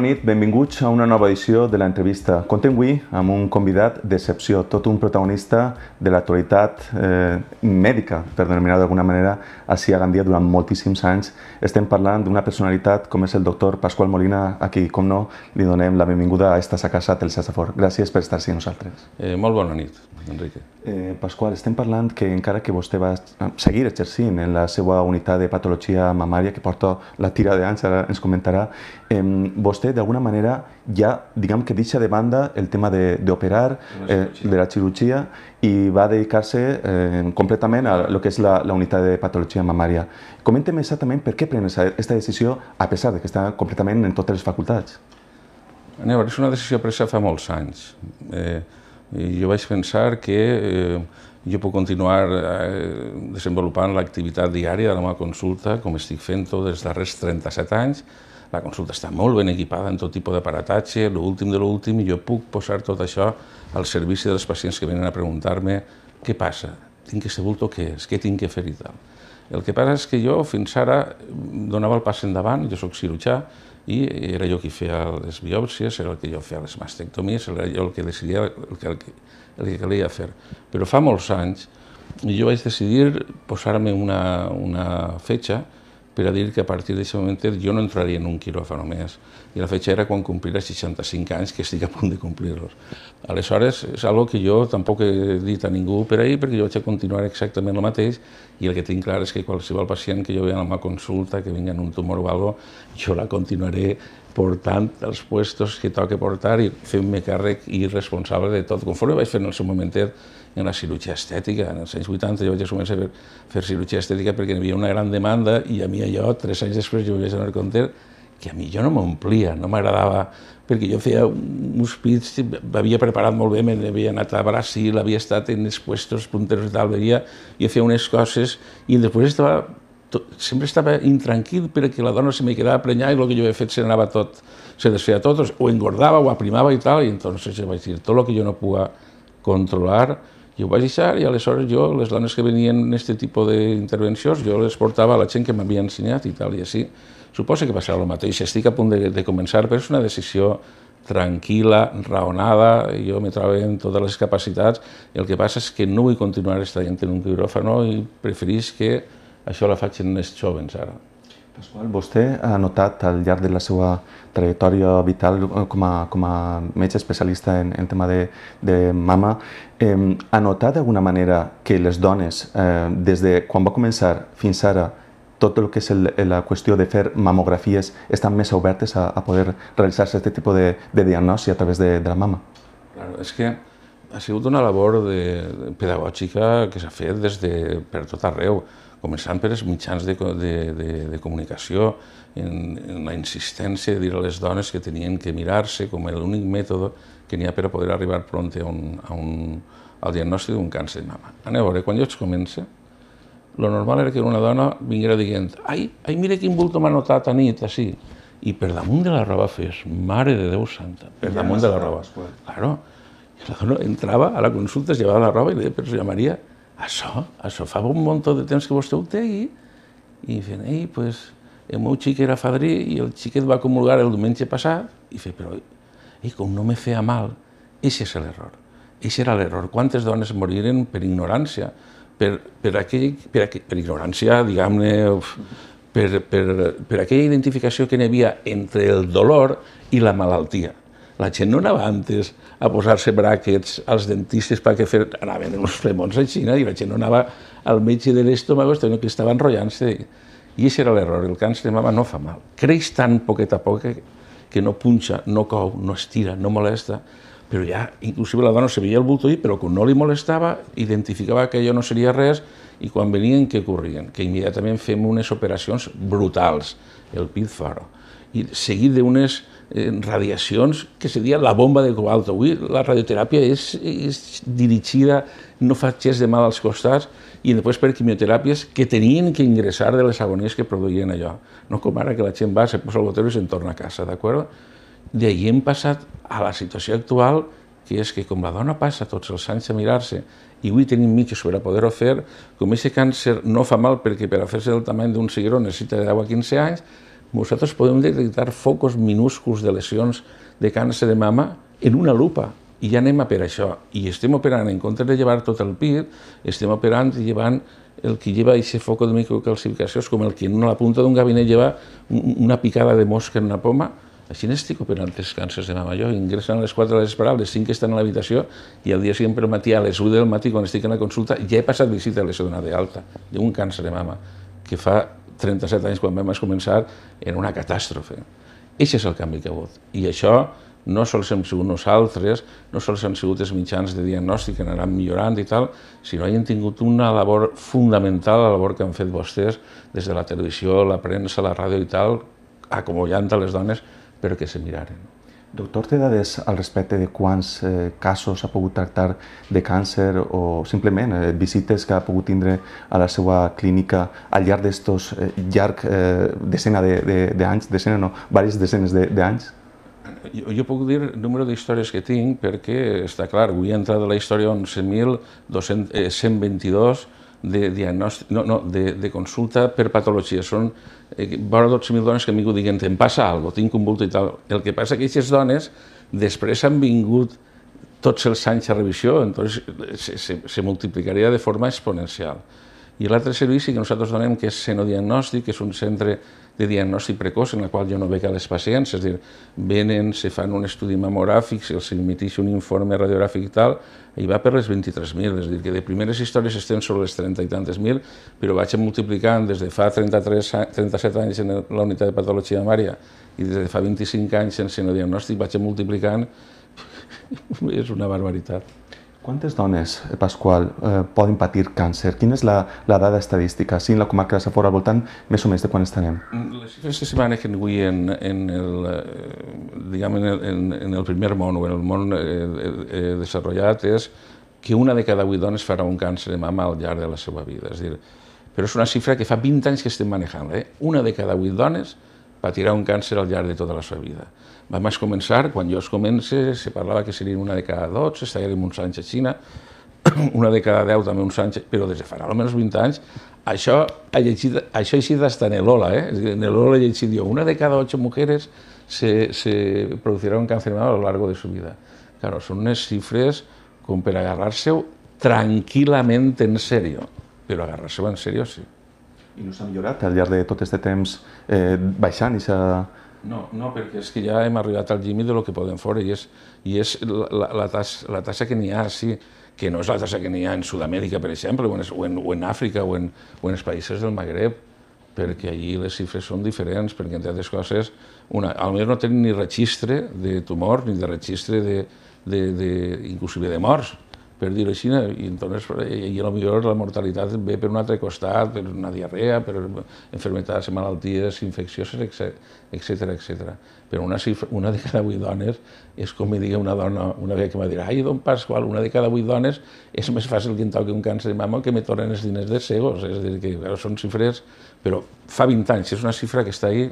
Bona nit, benvinguts a una nova edició de l'entrevista. Contem avui amb un convidat d'excepció, tot un protagonista de l'actualitat eh, mèdica, per denominar d'alguna manera, a Cia Gandia durant moltíssims anys. Estem parlant d'una personalitat com és el doctor Pasqual Molina, a qui, com no, li donem la benvinguda a esta a casa, del Sassafor. Gràcies per estar-hi nosaltres. Eh, molt bona nit, Enrique. Eh, Pasqual, estem parlant que encara que vostè va eh, seguir exercint en la seva unitat de patologia mamària que porta la tira d'anys, ara ens comentarà, eh, vostè usted de alguna manera ja, diguem que deixa de banda el tema de, de operar, eh, de la cirurgia, i va dedicar-se eh, completament a lo que és la, la unitat de patologia mamària. Comenta'm exactament per què pren aquesta decisió, a pesar de que està completament en totes les facultats. A veure, és una decisió presa fa molts anys. Eh, i jo vaig pensar que eh, jo puc continuar eh, desenvolupant l'activitat diària de la meva consulta, com estic fent-ho de darrers 37 anys, la consulta està molt ben equipada en tot tipus d'aparatatge, l'últim de l'últim, i jo puc posar tot això al servici dels pacients que venen a preguntar-me què passa, tinc que saber tot què és, què tinc que fer i tal. El que passa és que jo fins ara donava el pas endavant, jo sóc cirurgià, i era jo qui feia les biòpsies, era el que jo feia les mastectomies, era jo el que decidia el que, el que, el que calia fer. Però fa molts anys jo vaig decidir posar-me una, una fetxa per a dir que a partir d'aquest moment jo no entraria en un quiròfano més. I la fetge era quan complia 65 anys, que estic a punt de complir-los. Aleshores, és algo que jo tampoc he dit a ningú per ahir, perquè jo vaig a continuar exactament el mateix, i el que tinc clar és que qualsevol pacient que jo vegi a la meva consulta, que vingui en un tumor o algo, jo la continuaré portant els puestos que toca portar i fent-me càrrec i responsable de tot, conforme vaig fer en el seu momentet, en la cirurgia estètica. En els anys 80 jo vaig començar a fer, fer cirurgia estètica perquè hi havia una gran demanda i a mi allò, tres anys després, jo vaig anar a compte que a mi jo no m'omplia, no m'agradava, perquè jo feia uns pits, m'havia preparat molt bé, havia anat a Brasil, havia estat en els puestos punteros veia, jo feia unes coses i després estava tot, sempre estava intranquil perquè la dona se me quedava prenyada i el que jo havia fet se n'anava tot, se desfeia tot, o engordava o aprimava i tal, i entonces jo vaig dir, tot el que jo no puga controlar, i ho vaig deixar i aleshores jo, les dones que venien en aquest tipus d'intervencions, jo les portava a la gent que m'havia ensenyat i tal, i així. Suposa que passarà el mateix, estic a punt de, de començar, però és una decisió tranquil·la, raonada, jo me trobo en totes les capacitats, el que passa és que no vull continuar estallant en un quiròfano i preferís que això la facin els jovens ara. Pasqual, vostè ha notat al llarg de la seva trajectòria vital eh, com a, com a metge especialista en, en tema de, de mama, eh, ha notat d'alguna manera que les dones, eh, des de quan va començar fins ara, tot el que és el, la qüestió de fer mamografies estan més obertes a, a poder realitzar-se aquest tipus de, de diagnosi a través de, de la mama? Claro, és que ha sigut una labor de, de pedagògica que s'ha fet des de, per tot arreu començant per els mitjans de, de, de, de comunicació, en, en la insistència de dir a les dones que tenien que mirar-se com l'únic mètode que n'hi ha per a poder arribar pront a un, a un, al diagnòstic d'un càncer de mama. Anem a veure, quan jo es comença, lo normal era que una dona vinguera dient «Ai, ai mira quin bulto m'ha notat a nit, així». I per damunt de la roba fes, mare de Déu santa, per ja damunt de la roba. Claro, I la dona entrava a la consulta, es llevava la roba i li deia «Però Maria, això, això fa un munt de temps que vostè ho té i, i fent, ei, pues, el meu xic era fadrí i el xiquet va comulgar el diumenge passat i fer, però, ei, com no me feia mal, eixe és l'error, eixe era l'error. Quantes dones moriren per ignorància, per, per, aquell, per, aquell, per ignorància, diguem-ne, per, per, per aquella identificació que n'hi havia entre el dolor i la malaltia. La gent no anava antes a posar-se bràquets als dentistes perquè fer... anaven uns flemons a Xina i la gent no anava al metge de l'estómago que estava enrotllant-se. I això era l'error, el càncer de mama no fa mal. Creix tan poquet a poc que no punxa, no cou, no estira, no molesta, però ja, inclusive la dona se veia el bultoí, però com no li molestava, identificava que allò no seria res, i quan venien, què corrien? Que immediatament fem unes operacions brutals, el pit faro, i seguit d'unes en radiacions que seria la bomba de cobalt. Avui la radioteràpia és, és dirigida, no fa gest de mal als costats, i després per quimioteràpies que tenien que ingressar de les agonies que produïen allò. No com ara que la gent va, se posa el botero i se'n torna a casa, d'acord? D'ahir hem passat a la situació actual, que és que com la dona passa tots els anys a mirar-se i avui tenim mitges per a poder-ho fer, com aquest càncer no fa mal perquè per a fer-se el tamany d'un cigró necessita de 10 a 15 anys, nosaltres podem detectar focos minúsculs de lesions de càncer de mama en una lupa i ja anem a per això. I estem operant, en comptes de llevar tot el pit, estem operant i llevant el que lleva aquest foc de microcalcificació és com el que en la punta d'un gabinet lleva una picada de mosca en una poma, així n'estic operant els càncers de mama. Jo ingressen a les 4 de les paraules, les 5 estan a l'habitació i el dia sempre al matí, a les 1 del matí, quan estic en la consulta, ja he passat visita a les de alta d'un càncer de mama, que fa 37 anys quan vam començar, era una catàstrofe. Això és el canvi que ha hagut. I això no sols hem sigut nosaltres, no sols han sigut els mitjans de diagnòstic que anaran millorant i tal, sinó que han tingut una labor fundamental, la labor que han fet vostès des de la televisió, la premsa, la ràdio i tal, acomollant a les dones perquè se miraren. Doctor, té dades al respecte de quants eh, casos ha pogut tractar de càncer o simplement eh, visites que ha pogut tindre a la seva clínica al llarg d'estos eh, llarg decena d'anys, de, de, de anys, decena no, diverses decenes d'anys? De, jo, jo puc dir el número d'històries que tinc perquè, està clar, avui ha entrat a la història 11.122 de, diagnòstic, no, no, de, de consulta per patologia. Són eh, vora 12.000 dones que han vingut dient em passa alguna cosa, tinc bulto i tal. El que passa que aquestes dones després han vingut tots els anys a revisió, entonces eh, se, se, se multiplicaria de forma exponencial. I l'altre servei que nosaltres donem, que és Senodiagnòstic, que és un centre de diagnosi precoç en la qual jo no veig a les pacients, és a dir, venen, se fan un estudi mamogràfic, se'ls emiteix un informe radiogràfic i tal, i va per les 23.000, és a dir, que de primeres històries estem sobre les 30 i tantes mil, però vaig multiplicant des de fa 33, 37 anys en la unitat de patologia mamària i des de fa 25 anys sense no diagnòstic vaig multiplicant, és una barbaritat. Quantes dones, eh, Pasqual, eh, poden patir càncer? Quina és la, la dada estadística? Si en la comarca de Safora, al voltant, més o menys de quan estarem? Mm, les xifres que van manegen avui en, en, el, eh, diguem, en, en, en el primer món o en el món eh, eh, eh desenvolupat és que una de cada vuit dones farà un càncer de mama al llarg de la seva vida. És dir, però és una xifra que fa 20 anys que estem manejant Eh? Una de cada vuit dones patirà un càncer al llarg de tota la seva vida. Vam començar, quan jo es comença, se parlava que serien una de cada 12, estaríem uns anys a Xina, una de cada 10 també uns anys, però des de farà almenys 20 anys, això ha llegit, això ha llegit hasta Nelola, eh? Nelola ha llegit, jo, una de cada 8 mujeres se, se producirà un càncer a lo largo de su vida. Claro, són unes xifres com per agarrar-se-ho tranquil·lament en sèrio, però agarrar-se-ho en sèrio sí. I no s'ha millorat al llarg de tot aquest temps eh, baixant aquesta no, no, perquè és que ja hem arribat al límit del que podem fora i és, i és la, la, tassa, la tassa que n'hi ha, sí, que no és la tassa que n'hi ha en Sud-amèrica, per exemple, o en, o en, o en Àfrica, o en, o en els països del Magreb, perquè allí les xifres són diferents, perquè entre altres coses, una, almenys no tenen ni registre de tumor, ni de registre de, de, de, inclusive de morts, per dir-ho així, eh, i entonces, eh, i a lo millor la mortalitat ve per un altre costat, per una diarrea, per enfermetats, malalties infeccioses, etc etc. Però una, cifra, una de cada vuit dones és com me digui una dona, una vegada que m'ha dit, ai, don Pasqual, una de cada vuit dones és més fàcil que em toqui un càncer de mama que me tornen els diners de cegos, és a dir, que són xifres, però fa 20 anys, és una xifra que està ahí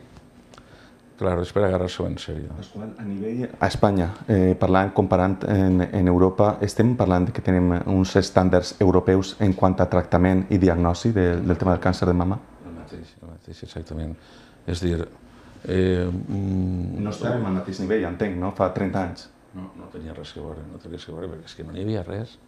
Claro, és per agarrar-s'ho en sèrio. A nivell a Espanya, eh, parlant, comparant en, en Europa, estem parlant que tenim uns estàndards europeus en quant a tractament i diagnosi de, del tema del càncer de mama? El mateix, el mateix, exactament. És dir... Eh, mm, no estàvem al mateix nivell, entenc, no? Fa 30 anys. No, no tenia res que veure, no tenia res que veure, perquè és que no hi havia res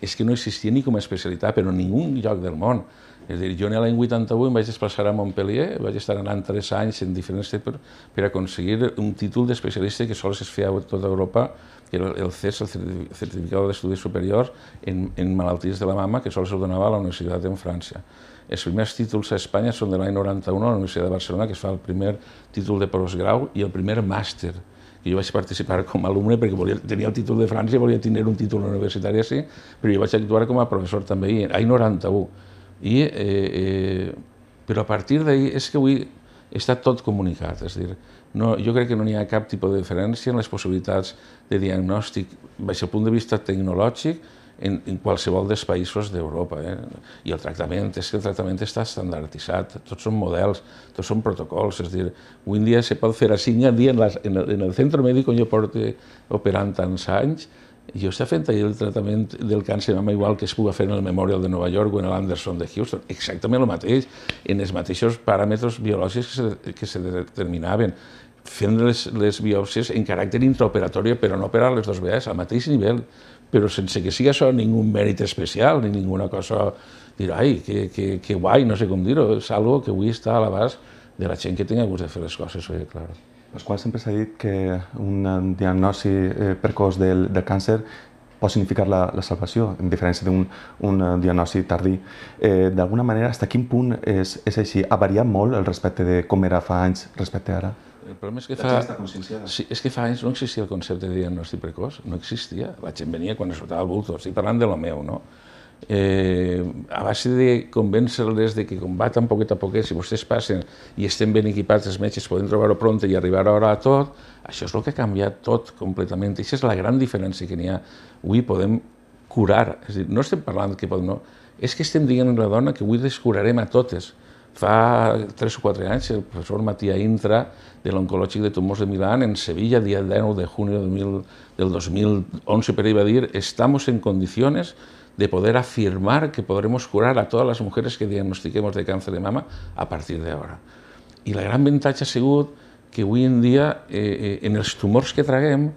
és que no existia ni com a especialitat, però en ningun lloc del món. És a dir, jo l'any 81 em vaig desplaçar a Montpellier, vaig estar anant tres anys en diferents per, per aconseguir un títol d'especialista que sols es feia a tota Europa, que era el CES, el Certificat d'Estudis Superiors en, en malalties de la mama, que sols el donava a la Universitat en França. Els primers títols a Espanya són de l'any 91 a la Universitat de Barcelona, que es fa el primer títol de postgrau i el primer màster que jo vaig participar com a alumne perquè volia, tenia el títol de França i volia tenir un títol universitari, sí, però jo vaig actuar com a professor també, i, a 91. I, eh, eh, però a partir d'ahir és que avui està tot comunicat, és a dir, no, jo crec que no n'hi ha cap tipus de diferència en les possibilitats de diagnòstic baix el punt de vista tecnològic, en, en qualsevol dels països d'Europa. Eh? I el tractament, és que el tractament està estandarditzat, tots són models, tots són protocols, és a dir, un dia se pot fer a cinc dia en, la, en, el, en el centre mèdic on jo porto operant tants anys, jo està fent el tractament del càncer de mama igual que es puga fer en el Memorial de Nova York o en l'Anderson de Houston, exactament el mateix, en els mateixos paràmetres biològics que se, que se determinaven fent les, les biòpsies en caràcter intraoperatori, però no operar les dos vegades, al mateix nivell però sense que sigui això ningú mèrit especial ni ninguna cosa dir, ai, que, que, que guai, no sé com dir-ho, és algo que avui està a l'abast de la gent que té gust de fer les coses, oi, clar. Pasqual sempre s'ha dit que un diagnosi eh, precoç del, del càncer pot significar la, la salvació, en diferència d'un un diagnosi tardí. Eh, D'alguna manera, fins a quin punt és, és així? Ha variat molt el respecte de com era fa anys respecte ara? El problema és que fa... Sí, és que fa anys no existia el concepte de diagnòstic precoç, no existia. La gent venia quan sortava el bulto, estic parlant de lo meu, no? Eh, a base de convèncer-les de que combaten poquet a poquet, si vostès passen i estem ben equipats, els metges poden trobar-ho pront i arribar a hora a tot, això és el que ha canviat tot completament. I això és la gran diferència que n'hi ha. Avui podem curar, és dir, no estem parlant que podem... No, és que estem dient a la dona que avui les curarem a totes Fa 3 o 4 anys el professor Matia Intra de l'Oncològic de Tumors de Milán en Sevilla, dia 10 de juny del 2011, per ell va dir «Estamos en condiciones de poder afirmar que podremos curar a todas las mujeres que diagnostiquemos de cáncer de mama a partir de ahora». I la gran avantatge ha sigut que avui en dia, eh, eh en els tumors que traguem,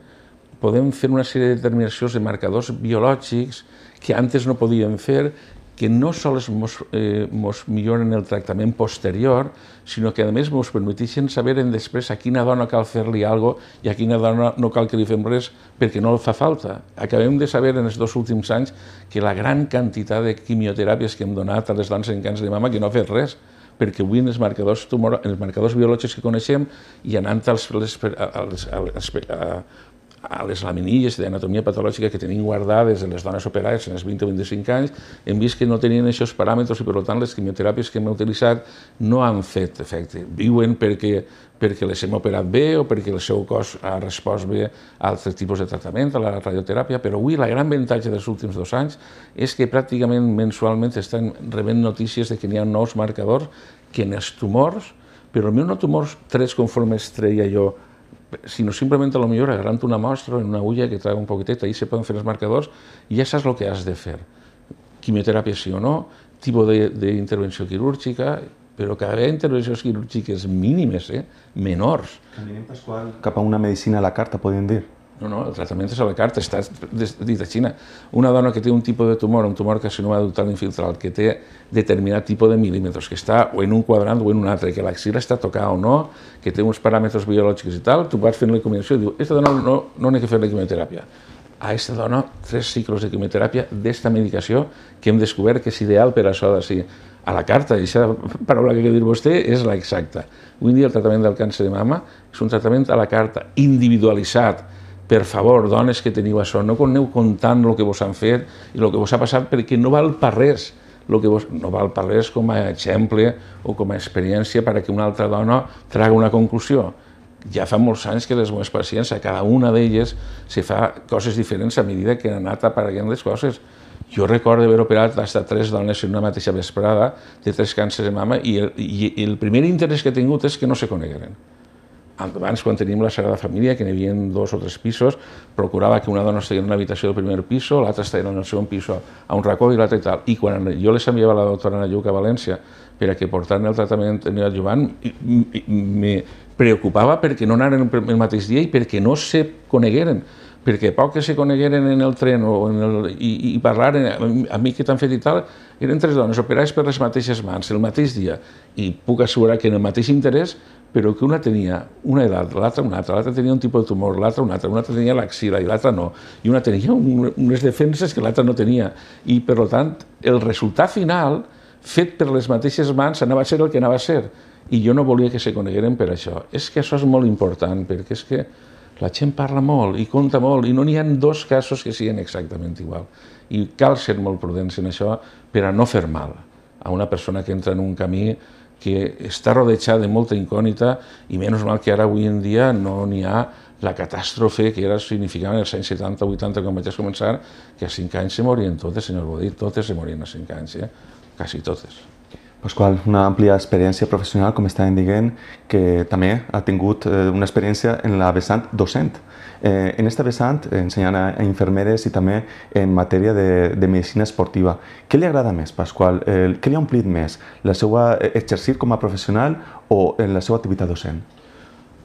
podem fer una sèrie de determinacions de marcadors biològics que antes no podíem fer que no sols ens eh, milloren el tractament posterior, sinó que a més ens permetixen saber en després a quina dona cal fer-li alguna cosa i a quina dona no cal que li fem res perquè no el fa falta. Acabem de saber en els dos últims anys que la gran quantitat de quimioteràpies que hem donat a les dones en càncer de mama que no ha fet res, perquè avui en els marcadors, tumor, en els marcadors biològics que coneixem i anant als, als, als, als, a, a les laminilles d'anatomia patològica que tenim guardades en les dones operades en els 20 o 25 anys, hem vist que no tenien aquests paràmetres i, per tant, les quimioteràpies que hem utilitzat no han fet efecte. Viuen perquè, perquè les hem operat bé o perquè el seu cos ha respost bé a altres tipus de tractament, a la radioteràpia, però avui la gran avantatge dels últims dos anys és que pràcticament mensualment estan rebent notícies de que n'hi ha nous marcadors que en els tumors, però potser no tumors tres conformes treia jo sinó simplemente a lo mejor agarrant una muestra en una huella que trae un poquiteta, ahí se poden fer els marcadors y ja saps lo que has de hacer. Quimioterapia sí o no, tipo de, de quirúrgica, però cada vegada intervencions quirúrgiques mínimes, eh? menors. Caminem, Pasqual, cap a una medicina a la carta, podem dir. No, no, el tractament és a la carta, està dit a Xina. Una dona que té un tipus de tumor, un tumor carcinoma ductal infiltral, que té determinat tipus de mil·límetres, que està o en un quadrant o en un altre, que l'axila està tocada o no, que té uns paràmetres biològics i tal, tu vas fent la combinació i dius, aquesta dona no, no n'he de fer la quimioteràpia. A aquesta dona, tres cicles de quimioteràpia d'esta medicació que hem descobert que és ideal per a això de si a la carta, i aquesta paraula que ha dit vostè és la exacta. Avui dia el tractament del càncer de mama és un tractament a la carta, individualitzat, per favor, dones que teniu això, no aneu contant el que vos han fet i el que vos ha passat perquè no val per res el que vos, no val per res com a exemple o com a experiència perquè una altra dona traga una conclusió. Ja fa molts anys que les meves pacients, a cada una d'elles, se fa coses diferents a mesura que han anat apareguent les coses. Jo recordo haver operat fins a tres dones en una mateixa vesprada de tres càncers de mama i el, i el primer interès que he tingut és que no se conegueren abans, quan teníem la Sagrada Família, que n'hi havia dos o tres pisos, procurava que una dona estigui en una habitació del primer pis, l'altra estigui en el segon pis a un racó i l'altra i tal. I quan jo les enviava a la doctora Nayuc a València per a que portaran el tractament neoadjuvant, me preocupava perquè no anaren el mateix dia i perquè no se conegueren perquè poc que se conegueren en el tren o en el, i, i parlaren, a mi que t'han fet i tal, eren tres dones operades per les mateixes mans, el mateix dia, i puc assegurar que en el mateix interès però que una tenia una edat, l'altra una altra, l'altra tenia un tipus de tumor, l'altra una altra, una altra tenia l'axila i l'altra no, i una tenia un, unes defenses que l'altra no tenia. I, per tant, el resultat final, fet per les mateixes mans, anava a ser el que anava a ser. I jo no volia que se conegueren per això. És que això és molt important, perquè és que la gent parla molt i conta molt, i no n'hi ha dos casos que siguin exactament igual. I cal ser molt prudents en això per a no fer mal a una persona que entra en un camí que està rodejada de molta incògnita i menys mal que ara avui en dia no n'hi ha la catàstrofe que era significant en els anys 70-80 quan vaig començar, que a 5 anys se morien totes, senyor Bodí, totes se morien a 5 anys, eh? quasi totes. Pasqual, una àmplia experiència professional, com estàvem dient, que també ha tingut eh, una experiència en la vessant docent. Eh, en aquesta vessant, ensenyant a infermeres i també en matèria de, de medicina esportiva. Què li agrada més, Pasqual? Eh, què li ha omplit més? La seva eh, exercir com a professional o en eh, la seva activitat docent?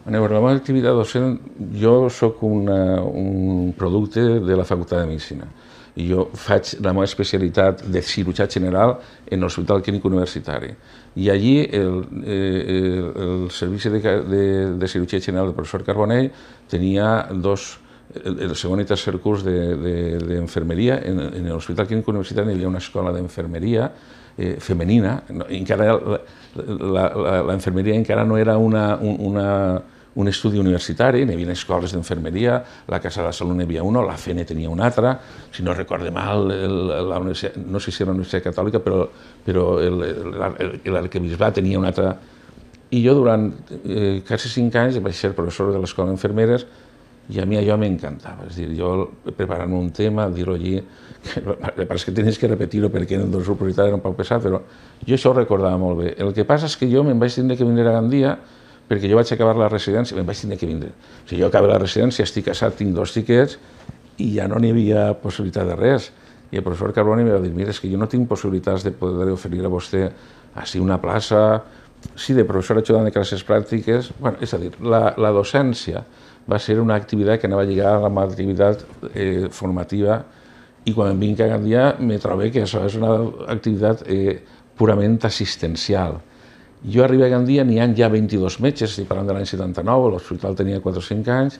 En la meva activitat docent, jo sóc un producte de la Facultat de Medicina. Jo faig la meva especialitat de cirurgia general en l'Hospital Clínic Universitari. I allí el, eh, el, el servici de, de, de cirurgia general del professor Carbonell tenia dos el, el segon i tercer curs d'infermeria. En, en l'Hospital Clínic Universitari hi havia una escola d'infermeria eh, femenina. No, encara la, la, la, la enfermeria encara no era una, una un estudi universitari, n'hi havia escoles d'enfermeria, la Casa de la Salut n'hi havia una, la FENE tenia una altra, si no recorde mal, la no sé si era la Universitat Catòlica, però, però l'arquebisbat tenia una altra... I jo durant eh, quasi cinc anys vaig ser professor de l'escola d'infermeres i a mi allò m'encantava, és a dir, jo preparant un tema, dir-ho allí, que, parece que tenies que repetir-ho perquè en el dos opositari era un poc pesat, però jo això ho recordava molt bé. El que passa és que jo me'n vaig tindre que venir a Gandia perquè jo vaig acabar la residència, em vaig tenir que vindre. O sigui, jo acabo la residència, estic casat, tinc dos tiquets, i ja no n'hi havia possibilitat de res. I el professor Carboni em va dir, mira, és que jo no tinc possibilitats de poder oferir a vostè així una plaça, sí, de professor ajudant de classes pràctiques, bueno, és a dir, la, la docència va ser una activitat que anava lligada a la l'activitat eh, formativa i quan em vinc a Gandia me trobo que això és una activitat eh, purament assistencial. Jo arribo a Gandia, n'hi ha ja 22 metges, si parlant de l'any 79, l'hospital tenia 4 o 5 anys,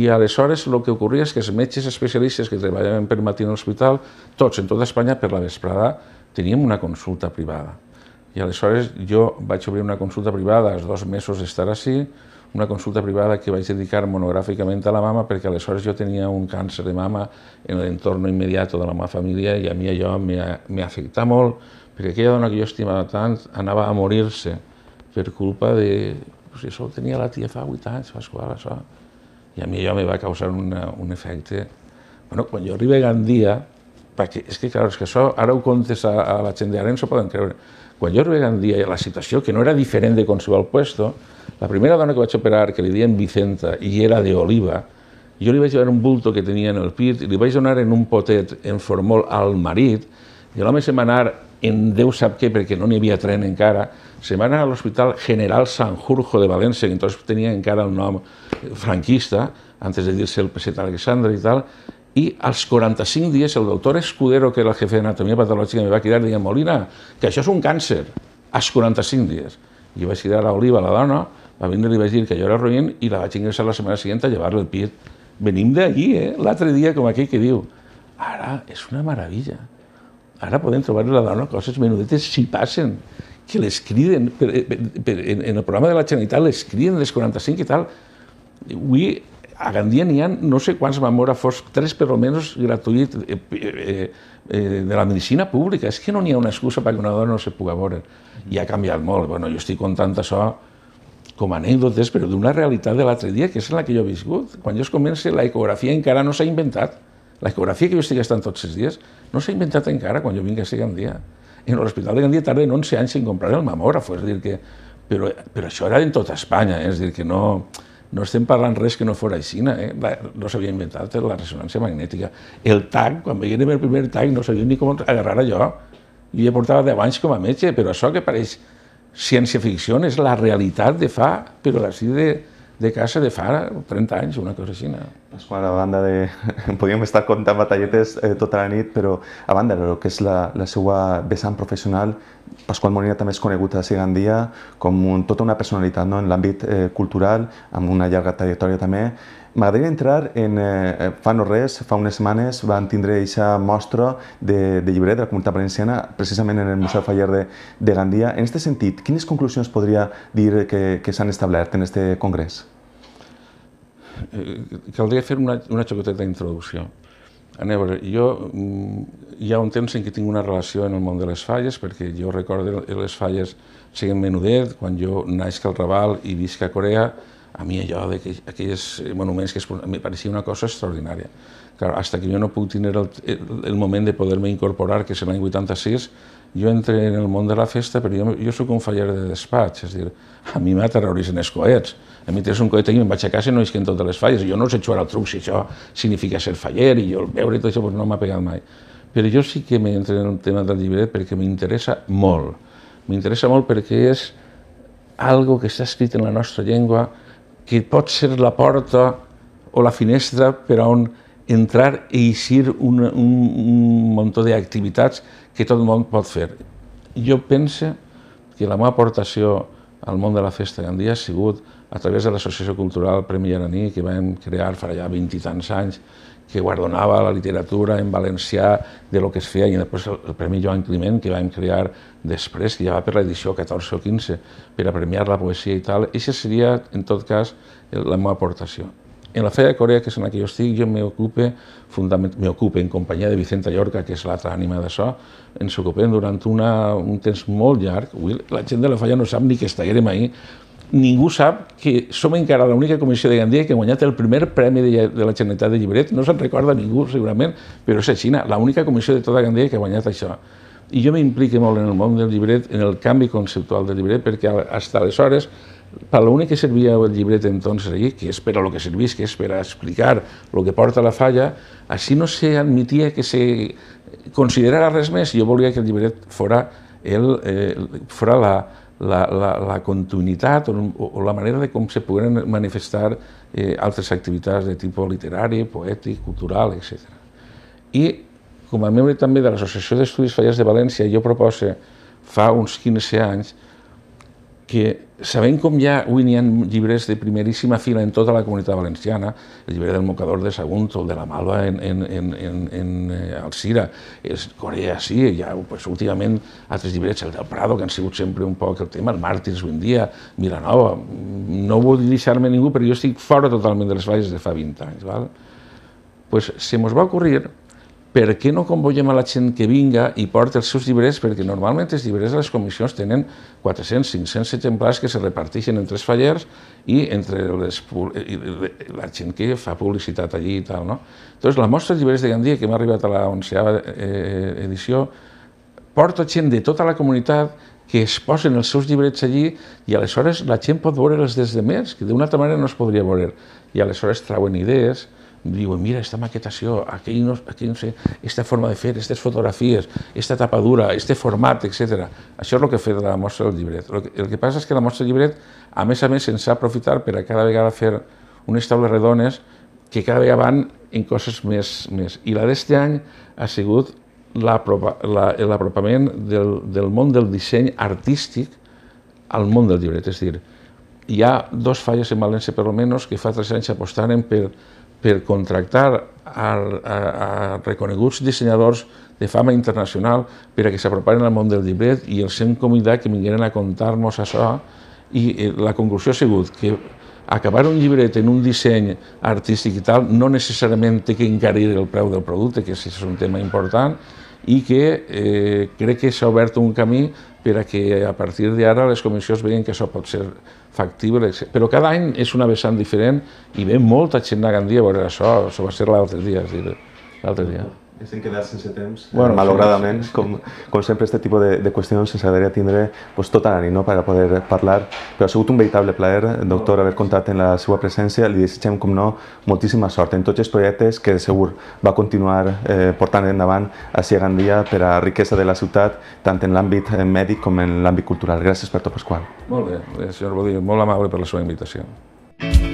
i aleshores el que ocorria és que els metges especialistes que treballaven per matí a l'hospital, tots en tota Espanya, per la vesprada, teníem una consulta privada. I aleshores jo vaig obrir una consulta privada els dos mesos d'estar així, una consulta privada que vaig dedicar monogràficament a la mama perquè aleshores jo tenia un càncer de mama en l'entorn immediat de la meva família i a mi allò m'afectà molt, perquè aquella dona que jo estimava tant anava a morir-se per culpa de... Pues, sigui, això ho tenia la tia fa 8 anys, Pasqual, això. I a mi allò me va causar una, un efecte... Bueno, quan jo arribo a Gandia, perquè és que, clar, és que això ara ho contes a, a la gent d'Arena, s'ho poden creure. Quan jo arribo a Gandia i a la situació, que no era diferent de qualsevol puesto, la primera dona que vaig operar, que li diuen Vicenta, i era d'Oliva, jo li vaig donar un bulto que tenia en el pit, i li vaig donar en un potet en formol al marit, i l'home se'n va anar en Déu sap què, perquè no n'hi havia tren encara, se van anar a l'Hospital General Sanjurjo de València, que entonces tenia encara el nom franquista, antes de dir-se el Peset Alexandre i tal, i als 45 dies el doctor Escudero, que era el jefe d'anatomia patològica, me va cridar i Molina, que això és un càncer, als 45 dies. I vaig cridar a l'Oliva, la dona, va venir i li vaig dir que jo era roïn i la vaig ingressar la setmana següent a llevar-li el pit. Venim d'allí, eh? l'altre dia, com aquell que diu. Ara és una meravella. Ara podem trobar la dona coses menudetes si passen, que les criden, per, eh, per, per, en, en el programa de la Generalitat les criden les 45 i tal. Avui a Gandia n'hi ha no sé quants mamògrafos, tres per almenys gratuït eh, eh, eh, de la medicina pública. És que no n'hi ha una excusa perquè una dona no se puga veure. I ha canviat molt. Bueno, jo estic contant això com a anècdotes, però d'una realitat de l'altre dia, que és en la que jo he viscut. Quan jo es comença, la ecografia encara no s'ha inventat. La ecografia que jo estic estant tots els dies no s'ha inventat encara quan jo vinc a ser Gandia. En l'Hospital de Gandia tarden 11 anys sin comprar el mamògraf, és dir que... Però, però això era en tota Espanya, eh? és dir que no no estem parlant res que no fos així, eh? La, no s'havia inventat la ressonància magnètica. El TAC, quan veiem el primer TAC, no sabia ni com agarrar allò. Jo ja portava 10 anys com a metge, però això que pareix ciència-ficció és la realitat de fa, però d'ací de, de casa de fa 30 anys, una cosa així. Pasqual, a banda de... Podríem estar contant batalletes eh, tota la nit, però a banda del que és la, la seva vessant professional, Pasqual Molina també és conegut a Sigan Dia com un, tota una personalitat no? en l'àmbit eh, cultural, amb una llarga trajectòria també, M'agradaria entrar en... Eh, eh, fa no res, fa unes setmanes, van tindre aquesta mostra de, de llibret de la comunitat valenciana, precisament en el Museu Faller de, de Gandia. En aquest sentit, quines conclusions podria dir que, que s'han establert en aquest congrés? Eh, caldria fer una, una xocoteta d'introducció. A veure, jo mm, hi ha un temps en què tinc una relació en el món de les falles, perquè jo recordo les falles siguen menudet, quan jo naix al Raval i visc a Corea, a mi allò d'aquells eh, monuments que es, a mi pareixia una cosa extraordinària. Clar, hasta que jo no puc tenir el, el, el moment de poder-me incorporar, que és l'any 86, jo entré en el món de la festa, però jo, jo sóc un faller de despatx, és a dir, a mi m'aterroritzen els coets. A mi tens un coet aquí, me'n vaig a casa i no isquen totes les falles. Jo no sé jugar al truc si això significa ser faller i jo el veure i tot això, doncs no m'ha pegat mai. Però jo sí que m'entré en el tema del llibret perquè m'interessa molt. M'interessa molt perquè és algo que està escrit en la nostra llengua, que pot ser la porta o la finestra per a on entrar i eixir un, un, un munt d'activitats que tot el món pot fer. Jo penso que la meva aportació al món de la festa gandia ha sigut a través de l'Associació Cultural Premi Araní, que vam crear fa ja 20 i tants anys, que guardonava la literatura en valencià de lo que es feia i després el Premi Joan Climent que vam crear després, que ja va per l'edició 14 o 15, per a premiar la poesia i tal. això seria, en tot cas, la meva aportació. En la Feia de Corea, que és en la que jo estic, jo m'ocupe m'ocupe en companyia de Vicenta Llorca, que és l'altra ànima d'això, ens ocupem durant una, un temps molt llarg. Ui, la gent de la Falla no sap ni que estiguem ahir, ningú sap que som encara l'única comissió de Gandia que ha guanyat el primer premi de, la Generalitat de Llibret. No se'n recorda ningú, segurament, però és a l'única comissió de tota Gandia que ha guanyat això. I jo m'implique molt en el món del llibret, en el canvi conceptual del llibret, perquè fins aleshores per l'únic que servia el llibret entonces allí, que és per a lo que servís, que és per a explicar lo que porta la falla, així no se admitia que se considerara res més. Jo volia que el llibret fora, el, eh, fora la, la, la, la continuïtat o, o la manera de com se poden manifestar eh, altres activitats de tipus literari, poètic, cultural, etc. I com a membre també de l'Associació d'Estudis Fallers de València, jo proposo fa uns 15 anys que sabent com ja avui n'hi ha llibres de primeríssima fila en tota la comunitat valenciana, el llibre del Mocador de Sagunt o el de la Malva en, en, en, en, en eh, Alcira, és Corea sí, ja, pues, últimament altres llibrets, el del Prado, que han sigut sempre un poc el tema, el Màrtirs, un dia, Milanova, no vull deixar-me ningú, però jo estic fora totalment de les valles de fa 20 anys. Val? Pues se mos va ocorrir per què no convoyem a la gent que vinga i porta els seus llibres, Perquè normalment els llibres de les comissions tenen 400, 500 exemplars que se reparteixen entre els fallers i entre les, i la gent que fa publicitat allí i tal, no? Llavors, la mostra de llibres de Gandia, que m'ha arribat a la 11a eh, edició, porta gent de tota la comunitat que es posen els seus llibrets allí i aleshores la gent pot veure'ls des de més, que d'una altra manera no es podria veure. I aleshores trauen idees, diuen, mira, aquesta maquetació, aquell no, aquell no sé, aquesta forma de fer, aquestes fotografies, aquesta tapadura, aquest format, etc. Això és el que he fet la mostra del llibret. El que, el que passa és que la mostra del llibret, a més a més, ens ha aprofitar per a cada vegada fer unes taules redones que cada vegada van en coses més... més. I la d'este any ha sigut l'apropament del, del món del disseny artístic al món del llibret. És dir, hi ha dos falles en València, per almenys, que fa tres anys apostaren per, per contractar a, a, a reconeguts dissenyadors de fama internacional per a que s'aproparen al món del llibret i el hem convidat que vingueren a contar-nos això i eh, la conclusió ha sigut que acabar un llibret en un disseny artístic i tal no necessàriament té que encarir el preu del producte, que és un tema important, i que eh, crec que s'ha obert un camí per a que a partir d'ara les comissions veien que això pot ser factible. Però cada any és una vessant diferent i ve molta gent a Gandia a veure això, això va ser l'altre dia, l'altre dia. Es en quedar sense temps. Bueno, malauradament, com, com sempre, aquest tipus de, de qüestions ens agradaria tindre pues, tota la nit no? per poder parlar, però ha sigut un veritable plaer, doctor, haver comptat en la seva presència. Li desitgem, com no, moltíssima sort en tots els projectes que de segur va continuar eh, portant endavant a Gandia per a la riquesa de la ciutat, tant en l'àmbit eh, mèdic com en l'àmbit cultural. Gràcies per tot, Pasqual. Molt bé, senyor Bodí, molt amable per la seva invitació.